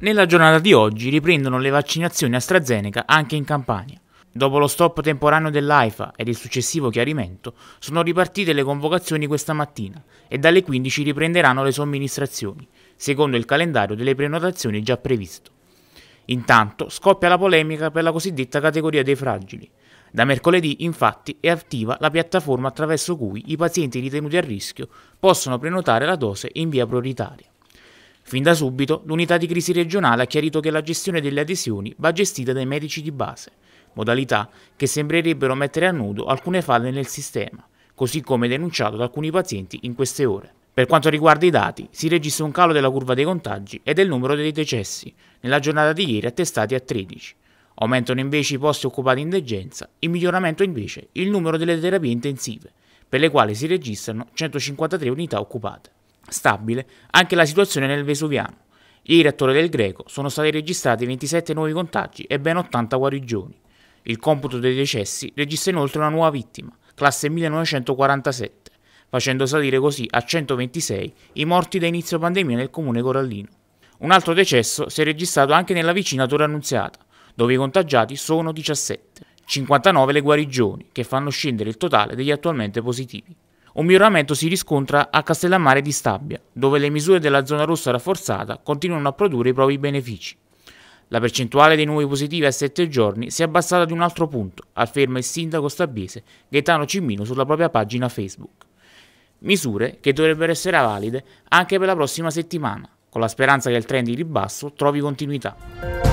Nella giornata di oggi riprendono le vaccinazioni AstraZeneca anche in Campania. Dopo lo stop temporaneo dell'AIFA ed il successivo chiarimento, sono ripartite le convocazioni questa mattina e dalle 15 riprenderanno le somministrazioni, secondo il calendario delle prenotazioni già previsto. Intanto scoppia la polemica per la cosiddetta categoria dei fragili. Da mercoledì, infatti, è attiva la piattaforma attraverso cui i pazienti ritenuti a rischio possono prenotare la dose in via prioritaria. Fin da subito, l'unità di crisi regionale ha chiarito che la gestione delle adesioni va gestita dai medici di base, modalità che sembrerebbero mettere a nudo alcune falle nel sistema, così come denunciato da alcuni pazienti in queste ore. Per quanto riguarda i dati, si registra un calo della curva dei contagi e del numero dei decessi, nella giornata di ieri attestati a 13. Aumentano invece i posti occupati in degenza, in miglioramento invece il numero delle terapie intensive, per le quali si registrano 153 unità occupate stabile anche la situazione nel Vesuviano. Ieri a Torre del Greco sono stati registrati 27 nuovi contagi e ben 80 guarigioni. Il computo dei decessi registra inoltre una nuova vittima, classe 1947, facendo salire così a 126 i morti da inizio pandemia nel comune corallino. Un altro decesso si è registrato anche nella vicina Torre Annunziata, dove i contagiati sono 17, 59 le guarigioni, che fanno scendere il totale degli attualmente positivi. Un miglioramento si riscontra a Castellammare di Stabia, dove le misure della zona rossa rafforzata continuano a produrre i propri benefici. La percentuale dei nuovi positivi a 7 giorni si è abbassata di un altro punto, afferma il sindaco stabiese Gaetano Cimmino sulla propria pagina Facebook. Misure che dovrebbero essere valide anche per la prossima settimana, con la speranza che il trend di ribasso trovi continuità.